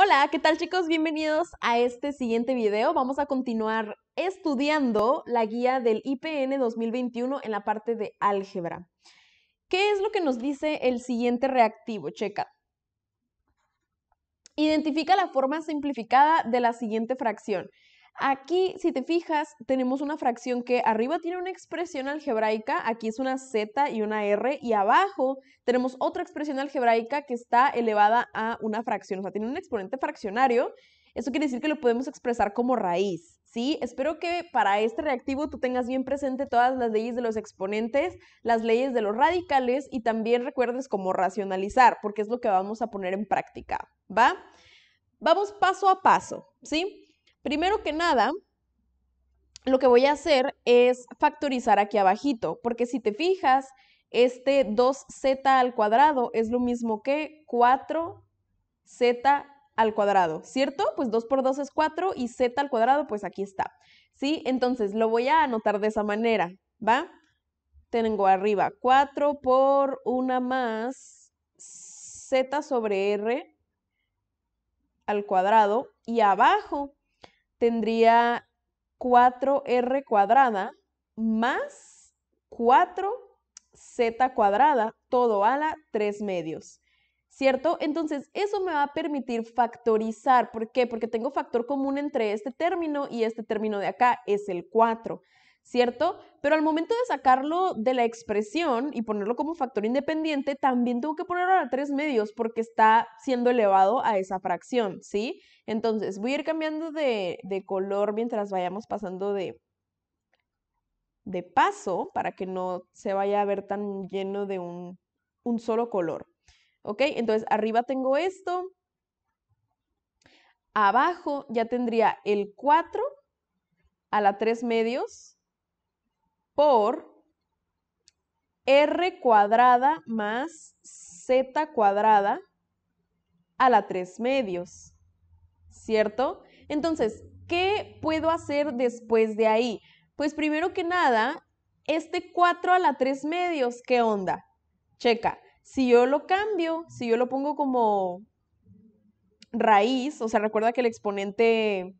Hola, ¿qué tal chicos? Bienvenidos a este siguiente video. Vamos a continuar estudiando la guía del IPN 2021 en la parte de álgebra. ¿Qué es lo que nos dice el siguiente reactivo? Checa. Identifica la forma simplificada de la siguiente fracción. Aquí, si te fijas, tenemos una fracción que arriba tiene una expresión algebraica, aquí es una z y una r, y abajo tenemos otra expresión algebraica que está elevada a una fracción, o sea, tiene un exponente fraccionario. Eso quiere decir que lo podemos expresar como raíz, ¿sí? Espero que para este reactivo tú tengas bien presente todas las leyes de los exponentes, las leyes de los radicales y también recuerdes cómo racionalizar, porque es lo que vamos a poner en práctica, ¿va? Vamos paso a paso, ¿sí? Primero que nada, lo que voy a hacer es factorizar aquí abajito, porque si te fijas, este 2z al cuadrado es lo mismo que 4z al cuadrado, ¿cierto? Pues 2 por 2 es 4 y z al cuadrado, pues aquí está. ¿Sí? Entonces lo voy a anotar de esa manera, ¿va? Tengo arriba 4 por 1 más z sobre r al cuadrado y abajo tendría 4r cuadrada más 4z cuadrada, todo a la 3 medios. ¿Cierto? Entonces, eso me va a permitir factorizar. ¿Por qué? Porque tengo factor común entre este término y este término de acá, es el 4. ¿cierto? Pero al momento de sacarlo de la expresión y ponerlo como factor independiente, también tengo que ponerlo a tres medios porque está siendo elevado a esa fracción, ¿sí? Entonces, voy a ir cambiando de, color mientras vayamos pasando de, de paso para que no se vaya a ver tan lleno de un, un solo color. ¿Ok? Entonces, arriba tengo esto. Abajo ya tendría el 4 a la 3 medios por r cuadrada más z cuadrada a la 3 medios. ¿cierto? Entonces, ¿qué puedo hacer después de ahí? Pues primero que nada, este 4 a la 3 medios, ¿qué onda? Checa, si yo lo cambio, si yo lo pongo como raíz, o sea, recuerda que el exponente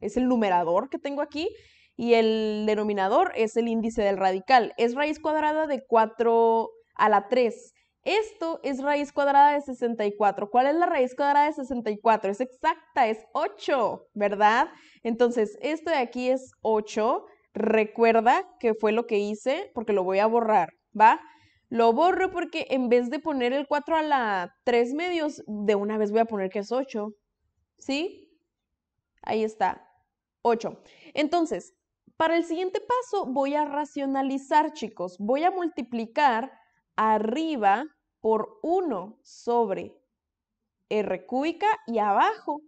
es el numerador que tengo aquí y el denominador es el índice del radical. Es raíz cuadrada de 4 a la 3. Esto es raíz cuadrada de 64. ¿Cuál es la raíz cuadrada de 64? Es exacta, es 8, ¿verdad? Entonces, esto de aquí es 8. Recuerda que fue lo que hice porque lo voy a borrar, ¿va? Lo borro porque en vez de poner el 4 a la 3 medios, de una vez voy a poner que es 8. ¿Sí? Ahí está. 8. Entonces, para el siguiente paso voy a racionalizar, chicos. Voy a multiplicar arriba por 1 sobre r cúbica y abajo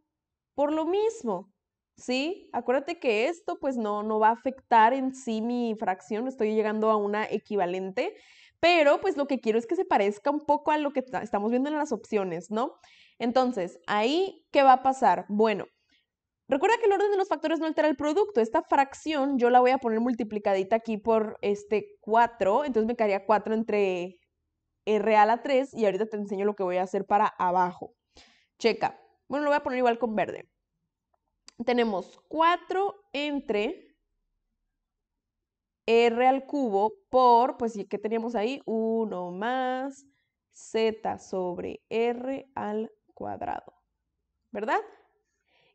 por lo mismo. ¿Sí? Acuérdate que esto pues no, no va a afectar en sí mi fracción, estoy llegando a una equivalente, pero pues lo que quiero es que se parezca un poco a lo que estamos viendo en las opciones, ¿no? Entonces, ahí, ¿qué va a pasar? Bueno, recuerda que el orden de los factores no altera el producto. Esta fracción yo la voy a poner multiplicadita aquí por este 4, entonces me quedaría 4 entre eh, real a 3 y ahorita te enseño lo que voy a hacer para abajo. Checa. Bueno, lo voy a poner igual con verde. Tenemos 4 entre r al cubo por, pues, ¿qué teníamos ahí? 1 más z sobre r al cuadrado, ¿verdad?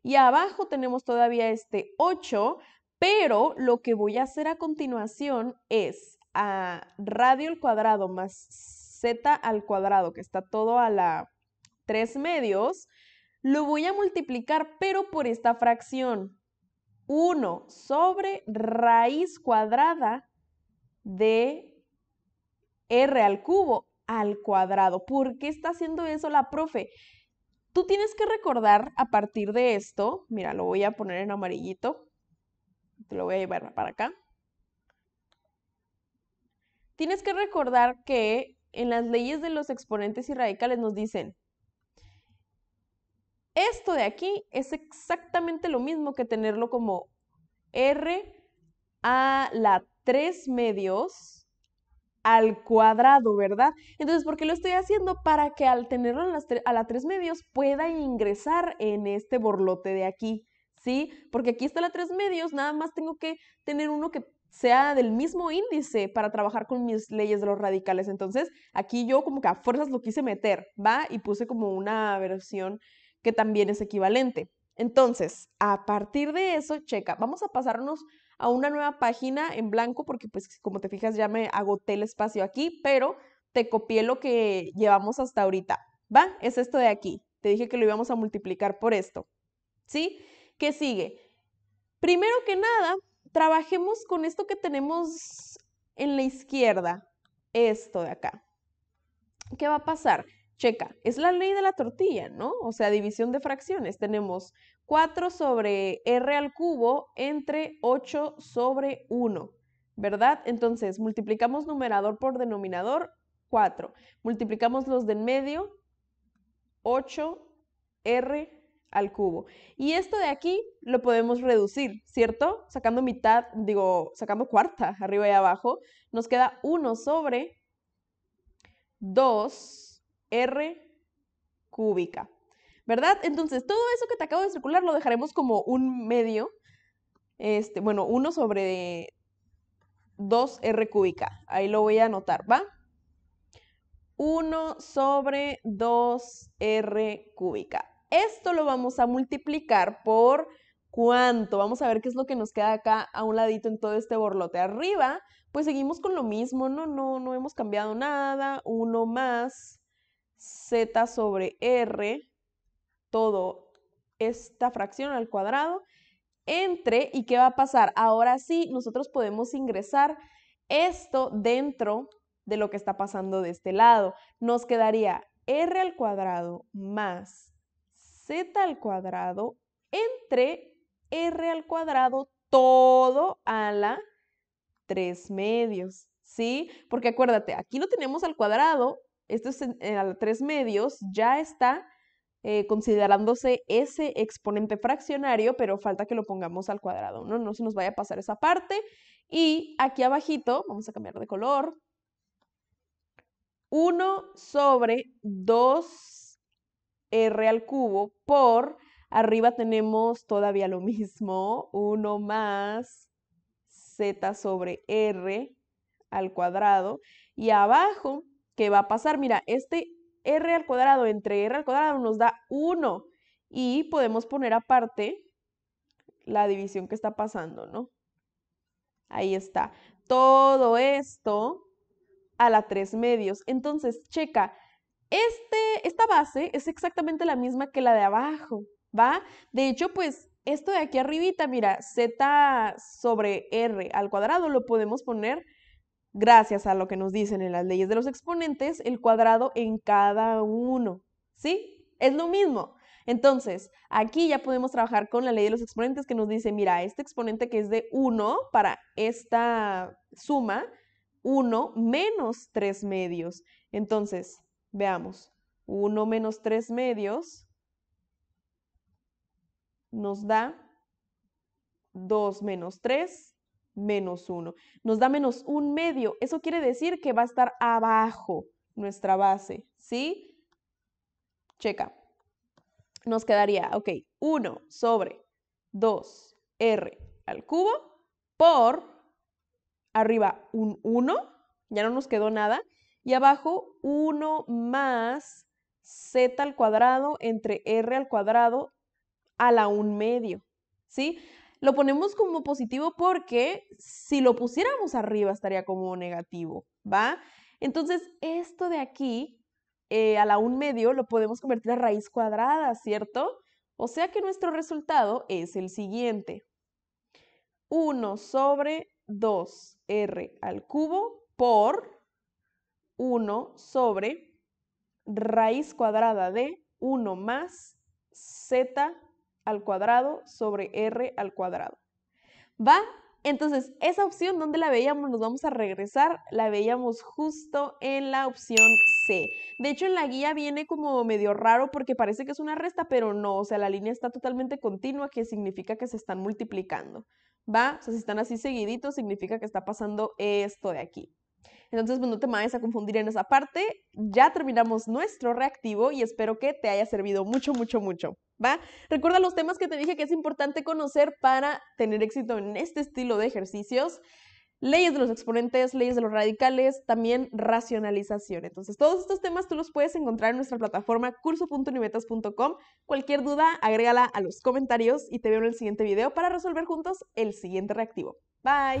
Y abajo tenemos todavía este 8, pero lo que voy a hacer a continuación es a radio al cuadrado más z al cuadrado, que está todo a la 3 medios, lo voy a multiplicar, pero por esta fracción. 1 sobre raíz cuadrada de r al cubo al cuadrado. ¿Por qué está haciendo eso la profe? Tú tienes que recordar a partir de esto, mira, lo voy a poner en amarillito, te lo voy a llevar para acá. Tienes que recordar que en las leyes de los exponentes y radicales nos dicen, esto de aquí es exactamente lo mismo que tenerlo como r a la 3 medios al cuadrado, ¿verdad? Entonces, ¿por qué lo estoy haciendo? Para que al tenerlo a la 3 medios pueda ingresar en este borlote de aquí, ¿sí? Porque aquí está la 3 medios, nada más tengo que tener uno que sea del mismo índice para trabajar con mis leyes de los radicales. Entonces, aquí yo como que a fuerzas lo quise meter, ¿va? Y puse como una versión que también es equivalente. Entonces, a partir de eso, checa, vamos a pasarnos a una nueva página en blanco porque pues como te fijas ya me agoté el espacio aquí, pero te copié lo que llevamos hasta ahorita. ¿Va? Es esto de aquí. Te dije que lo íbamos a multiplicar por esto. ¿Sí? ¿Qué sigue? Primero que nada, trabajemos con esto que tenemos en la izquierda, esto de acá. ¿Qué va a pasar? Checa, es la ley de la tortilla, ¿no? O sea, división de fracciones. Tenemos 4 sobre r al cubo entre 8 sobre 1, ¿verdad? Entonces, multiplicamos numerador por denominador, 4. Multiplicamos los de en medio, 8r al cubo. Y esto de aquí lo podemos reducir, ¿cierto? Sacando mitad, digo, sacando cuarta arriba y abajo, nos queda 1 sobre 2r cúbica, ¿verdad? Entonces, todo eso que te acabo de circular lo dejaremos como un medio, este, bueno, 1 sobre 2r cúbica. Ahí lo voy a anotar, ¿va? 1 sobre 2r cúbica. Esto lo vamos a multiplicar por cuánto. Vamos a ver qué es lo que nos queda acá a un ladito en todo este borlote. Arriba, pues seguimos con lo mismo, ¿no? No, no hemos cambiado nada. 1 más z sobre r, todo esta fracción al cuadrado, entre, ¿y qué va a pasar? Ahora sí, nosotros podemos ingresar esto dentro de lo que está pasando de este lado. Nos quedaría r al cuadrado más z al cuadrado entre r al cuadrado todo a la 3 medios, ¿sí? Porque acuérdate, aquí lo tenemos al cuadrado, esto es a la 3 medios, ya está eh, considerándose ese exponente fraccionario, pero falta que lo pongamos al cuadrado, ¿no? No se nos vaya a pasar esa parte. Y aquí abajito, vamos a cambiar de color, 1 sobre 2 eh, r al cubo por, arriba tenemos todavía lo mismo, 1 más z sobre r al cuadrado. Y abajo, ¿qué va a pasar? Mira, este r al cuadrado entre r al cuadrado nos da 1. Y podemos poner aparte la división que está pasando, ¿no? Ahí está. Todo esto a la 3 medios. Entonces, checa, este, esta base es exactamente la misma que la de abajo, ¿va? De hecho, pues esto de aquí arribita, mira, z sobre r al cuadrado lo podemos poner gracias a lo que nos dicen en las leyes de los exponentes, el cuadrado en cada uno, ¿sí? Es lo mismo. Entonces, aquí ya podemos trabajar con la ley de los exponentes que nos dice, mira, este exponente que es de 1 para esta suma, 1 menos 3 medios. Entonces, Veamos, 1 menos 3 medios nos da 2 menos 3 menos 1. Nos da menos 1 medio. Eso quiere decir que va a estar abajo nuestra base, ¿sí? Checa. Nos quedaría, ok, 1 sobre 2r al cubo por arriba un 1, ya no nos quedó nada, y abajo 1 más z al cuadrado entre r al cuadrado a la 1 medio. ¿Sí? Lo ponemos como positivo porque si lo pusiéramos arriba estaría como negativo, ¿va? Entonces, esto de aquí, eh, a la 1 medio, lo podemos convertir a raíz cuadrada, ¿cierto? O sea que nuestro resultado es el siguiente. 1 sobre 2r al cubo por 1 sobre raíz cuadrada de 1 más z al cuadrado sobre r al cuadrado. ¿Va? Entonces, esa opción, ¿dónde la veíamos? Nos vamos a regresar, la veíamos justo en la opción C. De hecho, en la guía viene como medio raro porque parece que es una resta, pero no, o sea, la línea está totalmente continua, que significa que se están multiplicando, ¿va? O sea, si están así seguiditos, significa que está pasando esto de aquí. Entonces, pues no te vayas a confundir en esa parte. Ya terminamos nuestro reactivo y espero que te haya servido mucho, mucho, mucho. ¿Va? Recuerda los temas que te dije que es importante conocer para tener éxito en este estilo de ejercicios. Leyes de los exponentes, leyes de los radicales, también racionalización. Entonces, todos estos temas tú los puedes encontrar en nuestra plataforma curso.unimetas.com. Cualquier duda, agrégala a los comentarios y te veo en el siguiente video para resolver juntos el siguiente reactivo. Bye.